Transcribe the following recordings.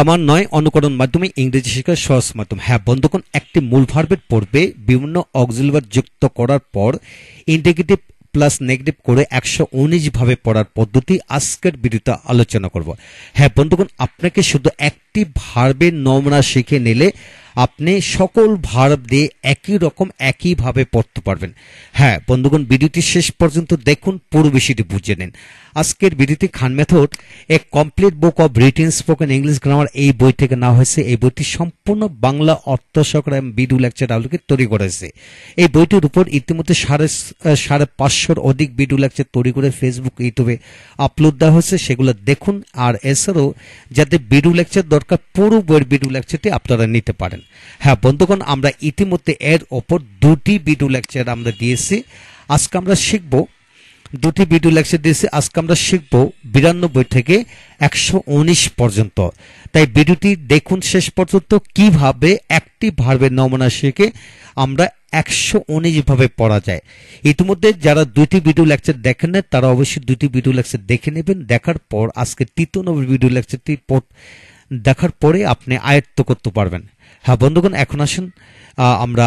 সামান নয় অনুকরণ মাধ্যমে ইংরেজি শেখার সহজ মাধ্যম হ্যাঁ বন্ধুগণ একটি মূল ভার্বের পর্বে বিভিন্ন অক্সিলভার যুক্ত করার পর ইন্টিগ্রেটিভ প্লাস নেগেটিভ করে একশো ভাবে পড়ার পদ্ধতি আজকের বিরুদ্ধে আলোচনা করব হ্যাঁ বন্ধুগণ আপনাকে শুধু একটি ভার্বের নমুনা শিখে নিলে আপনি সকল ভার্ব দিয়ে একই রকম একইভাবে পড়তে পারবেন হ্যাঁ বন্ধুগণ ভিডিওটি শেষ পর্যন্ত দেখুন পুরো বিষয়টি বুঝে নিন আজকের ভিডিওটি Khan method a complete book of written spoken English grammar এই বই থেকে নেওয়া হয়েছে এই বইটি সম্পূর্ণ বাংলা অর্থ সহকারে ভিডিও লেকচার আলোকে তৈরি করেছে এই বইটির উপর ইতিমধ্যে সাড়ে সাড়ে পাঁচশোর অধিক ভিডিও লেকচার তৈরি করে ফেসবুক ইউটিউবে আপলোড দেওয়া হয়েছে সেগুলো দেখুন আর এছাড়াও যাদের ভিডিও লেকচার দরকার পুরো বইয়ের ভিডিও লেকচারটি আপনারা নিতে পারেন হ্যাঁ বন্ধুগণ আমরা ইতিমধ্যে এর ওপর দুটি ভিডিও লেকচার আমরা দিয়েছি আজকে আমরা শিখব দুটি ভিডিও লেকচার দিয়েছি আজকে আমরা শিখব বিরানব্বই থেকে একশো পর্যন্ত তাই ভিডিওটি দেখুন শেষ পর্যন্ত কিভাবে একটি ভার্বের নমুনা শিখে আমরা একশো ভাবে পড়া যায় ইতিমধ্যে যারা দুটি ভিডিও লেকচার দেখেন না তারা অবশ্যই দুটি ভিডিও লেকচার দেখে নেবেন দেখার পর আজকে তৃতীয় নম্বর ভিডিও লেকচারটি দেখার পরে আপনি আয়ত্ত করতে পারবেন হ্যাঁ বন্ধুগণ এখন আসুন আমরা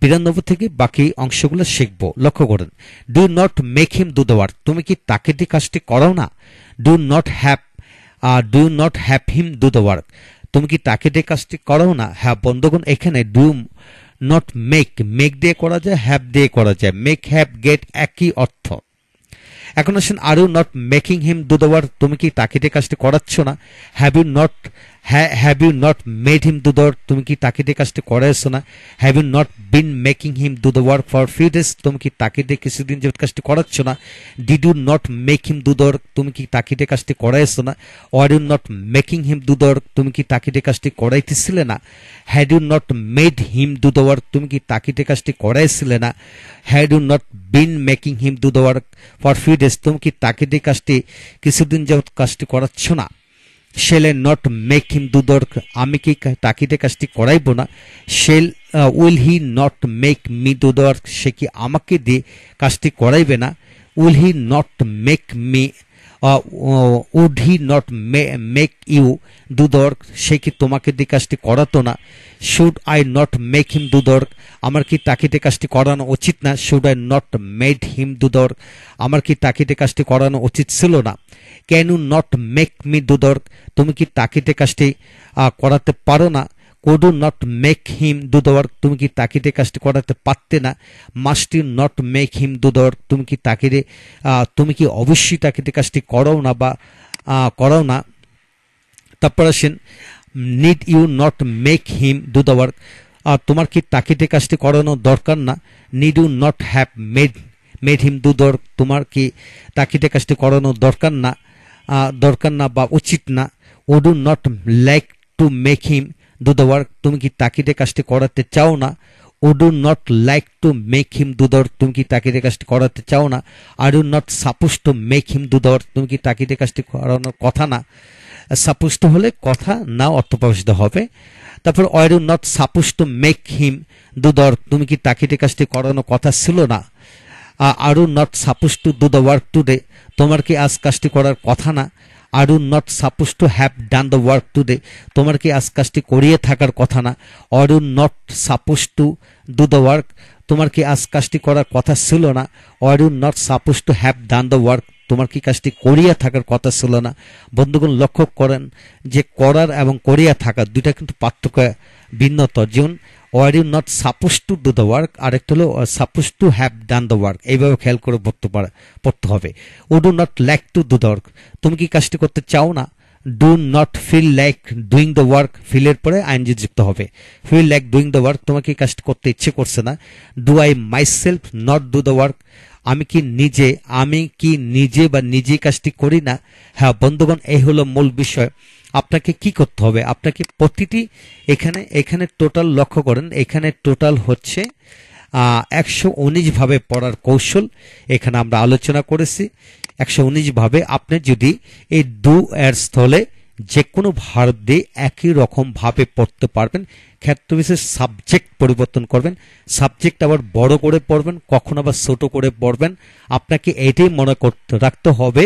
বিরানব্বই থেকে বাকি অংশগুলো শিখব লক্ষ্য করেন ডু নট মেক হিম দু দেওয়ার ওয়ার্ক তুমি কি তাকে দিয়ে কাজটি করাও না do not have do not have him do the work তুমি কি তাকে দিয়ে কাজটি করাও না হ্যাঁ বন্ধুগণ এখানে ডু নট মেক মেক দিয়ে করা যায় হ্যাভ দিয়ে করা যায় মেক হ্যাভ গেট একই অর্থ এখন আসেন are you not making him do তুমি কি তাকে কাজটি করাচ্ছ না have you not have you not made him do তুমি কি তাকে দিয়ে কাজটি করাইছো না have you not been making him do the work for few days তুমি কি তাকিদের দিয়ে কিছুদিন যে কাজটি করাচ্ছ না did you not make him do তুমি কি তাকে দিয়ে কাজটি করাইছো না were you not making him do তুমি কি তাকিদের কাজটি করাইতেছিলে না had you not made him do work তুমি কি তাকিদের কাজটি করাইছিলে না had you not been making him do work for few days তুমি কি তাকিদের দিয়ে কাজটি কিছুদিন যে কাজটি করাচ্ছ না shall I not make him do the work আমি কি তাকিতে কাজটি করাইব না shall will he not make me do the work সে কি আমাকে দিয়ে কাজটি করাইবে না will he not make me would he not make you do the work সে কি তোমাকে দিয়ে কাজটি করাতো না should I not make him do the work আমার কি তাকিতে কাজটি করানো উচিত না should I not made him do the work আমার কি তাকিতে কাজটি করানো উচিত ছিল না can you not make me do the work তুমি কি তাকিতে কাজটি করাতে পারো না কোডু নট মেক হিম দুদর তুমি কি তাকিতে কাজটি করাতে পারতে না must you not make him do the work তুমি কি তাকিতে তুমি কি অবশ্যই তাকিতে কাজটি করো না বা করাও না তারপর আসেন need you not make him do the work আর তোমার কি তাকিতে কাজটি করানো দরকার না need you not have made made him do the work তোমার কি তাকিতে কাজটি করানো দরকার না দরকার না বা উচিত না ও do not like to make him do the work তুমি কি তাকিতে কাজটি করাতে চাও না ও do not like to make him do the work তুমি কি তাকিতে কাজটি করাতে চাও না are you not suppose to make him do the work তুমি কি তাকিতে কাজটি করানোর কথা না সাপুষ্ট হলে কথা না অর্থপ্রকাশিত হবে তারপর were you not suppose to make him do the work তুমি কি কাছ কাজটি করানোর কথা ছিল না are you not suppose to do the work today তোমার কি আজ কাজটি করার কথা না are you not suppose to have done the work today তোমার কি আজ কাজটি করিয়ে থাকার কথা না are you not suppose to do the work তোমার কি আজ কাজটি করার কথা ছিল না are you not suppose to have done the work তোমার কি কাজটি করিয়া থাকার কথা ছিল না বন্ধুগণ লক্ষ্য করেন যে করার এবং করিয়া থাকা দুইটা কিন্তু পার্থক্য ভিন্নতা যেমন were you not suppose to do the work আরেকটা হলো suppose to have done the work এইভাবে খেয়াল করে পড়তে পারে পড়তে হবে ও do not like to do the work তুমি কি কাজটি করতে চাও না do not feel like doing the work ফিলের পরে আইনজি যুক্ত হবে feel like doing the work তোমাকে কাজটি করতে ইচ্ছে করছে না do I myself not do the work আমি কি নিজে আমি কি নিজে বা নিজে কাজটি করি না হ্যাঁ বন্ধুগণ এই হলো মূল বিষয় আপনাকে কি করতে হবে আপনাকে প্রতিটি এখানে এখানে টোটাল লক্ষ্য করেন এখানে টোটাল হচ্ছে একশো ভাবে পড়ার কৌশল এখানে আমরা আলোচনা করেছি একশো ভাবে আপনি যদি এই দু এর স্থলে যে কোনো ভার দিয়ে একই রকমভাবে পড়তে পারবেন ক্ষেত্রবিশেষ সাবজেক্ট পরিবর্তন করবেন সাবজেক্ট আবার বড় করে পড়বেন কখন আবার ছোট করে পড়বেন আপনাকে এটাই মনে করতে রাখতে হবে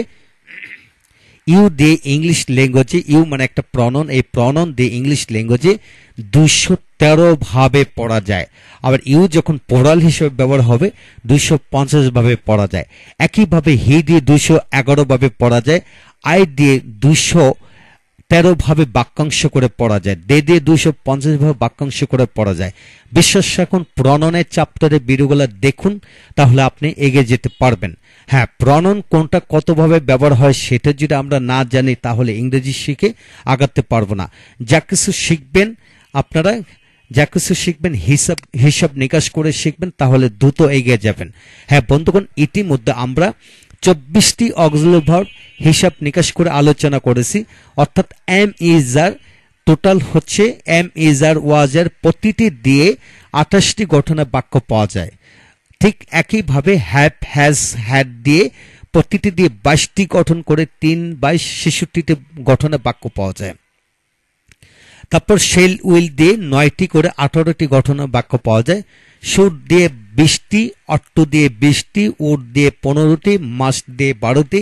ইউ দিয়ে ইংলিশ ল্যাঙ্গুয়েজে ইউ মানে একটা প্রনন এই প্রনন দিয়ে ইংলিশ ল্যাঙ্গুয়েজে দুশো তেরোভাবে পড়া যায় আবার ইউ যখন পড়াল হিসেবে ব্যবহার হবে দুশো পঞ্চাশভাবে পড়া যায় একইভাবে হি দিয়ে দুশো এগারোভাবে পড়া যায় আই দিয়ে দুশো তেরো ভাবে বাক্যাংশ করে পড়া যায় দে দিয়ে দুইশো পঞ্চাশ ভাবে বাক্যাংশ করে পড়া যায় বিশ্বাস এখন প্রণনের চাপ্টারে বিরুগুলা দেখুন তাহলে আপনি এগিয়ে যেতে পারবেন হ্যাঁ প্রণন কোনটা কতভাবে ব্যবহার হয় সেটা যদি আমরা না জানি তাহলে ইংরেজি শিখে আগাতে পারবো না যা কিছু শিখবেন আপনারা যা কিছু শিখবেন হিসাব হিসাব নিকাশ করে শিখবেন তাহলে দ্রুত এগিয়ে যাবেন হ্যাঁ বন্ধুগণ ইতিমধ্যে আমরা চব্বিশটি অক্সিলো হিসাব নিকাশ করে আলোচনা করেছি অর্থাৎ এম ইজার টোটাল হচ্ছে এম ইজার ওয়াজার প্রতিটি দিয়ে আঠাশটি গঠনে বাক্য পাওয়া যায় ঠিক একইভাবে হ্যাপ হ্যাজ হ্যাড দিয়ে প্রতিটি দিয়ে বাইশটি গঠন করে তিন বাইশ শিশুটিতে গঠনে বাক্য পাওয়া যায় তারপর শেল উইল দিয়ে নয়টি করে আঠারোটি গঠনের বাক্য পাওয়া যায় শুট দিয়ে বৃষ্টি অট্ট দিয়ে বৃষ্টি উট দিয়ে পনেরোটি মাস দিয়ে বারোটি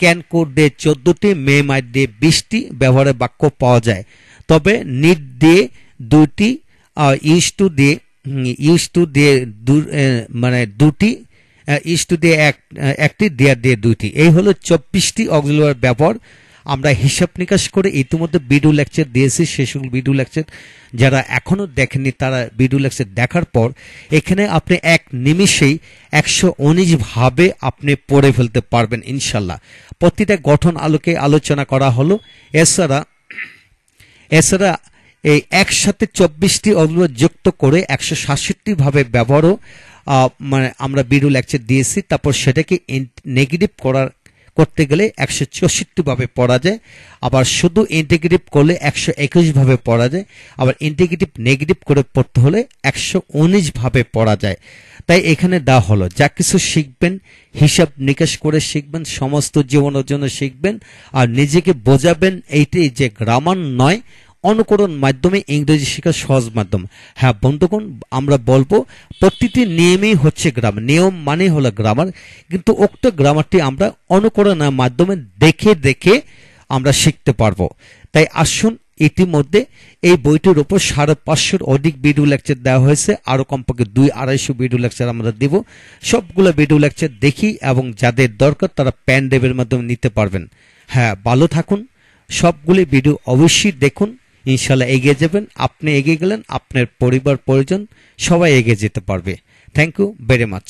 ক্যানকোড দিয়ে চোদ্দটি মেমাই দিয়ে বিশটি ব্যবহারের বাক্য পাওয়া যায় তবে নিট দিয়ে দুটি ইস টু দিয়ে ইস টু দিয়ে মানে দুটি ইস টু দিয়ে এক একটি দেয়ার দিয়ে দুটি এই হলো চব্বিশটি অক্সিলার ব্যবহার আমরা হিসাব নিকাশ করে ইতিমধ্যে বিডু লেকচার দিয়েছি সেসব বিডু লেকচার যারা এখনও দেখেননি তারা বিডু লেকচার দেখার পর এখানে আপনি এক নিমিষেই একশো উনিশভাবে আপনি পড়ে ফেলতে পারবেন ইনশাল্লাহ প্রতিটা গঠন আলোকে আলোচনা করা হলো এছাড়া এছাড়া এই একসাথে চব্বিশটি অনুরোধ যুক্ত করে একশো সাতষট্টিভাবে ব্যবহারও মানে আমরা বিডু লেকচার দিয়েছি তারপর সেটাকে নেগেটিভ করার করতে গেলে একশো ভাবে পড়া যায় আবার শুধু ইন্টিগ্রেটিভ করলে একশো একুশ ভাবে পড়া যায় আবার ইন্টিগ্রেটিভ নেগেটিভ করে পড়তে হলে একশো উনিশভাবে পড়া যায় তাই এখানে দা হলো যা কিছু শিখবেন হিসাব নিকাশ করে শিখবেন সমস্ত জীবনের জন্য শিখবেন আর নিজেকে বোঝাবেন এইটি যে গ্রামার নয় অনুকরণ মাধ্যমে ইংরেজি শেখার সহজ মাধ্যম হ্যাঁ বন্ধুগণ আমরা বলবো প্রতিটি নিয়মেই হচ্ছে গ্রাম নিয়ম মানে হলো গ্রামার কিন্তু উক্ত গ্রামারটি আমরা অনুকরণের মাধ্যমে দেখে দেখে আমরা শিখতে পারবো তাই আসুন ইতিমধ্যে এই বইটির উপর সাড়ে পাঁচশোর অধিক ভিডিও লেকচার দেওয়া হয়েছে আরও কমপক্ষে দুই আড়াইশো ভিডিও লেকচার আমরা দেব সবগুলো ভিডিও লেকচার দেখি এবং যাদের দরকার তারা প্যান ডেবের মাধ্যমে নিতে পারবেন হ্যাঁ ভালো থাকুন সবগুলি ভিডিও অবশ্যই দেখুন ইনশাল্লাহ এগিয়ে যাবেন আপনি এগিয়ে গেলেন আপনার পরিবার পরিজন সবাই এগিয়ে যেতে পারবে থ্যাংক ইউ ভেরি মাচ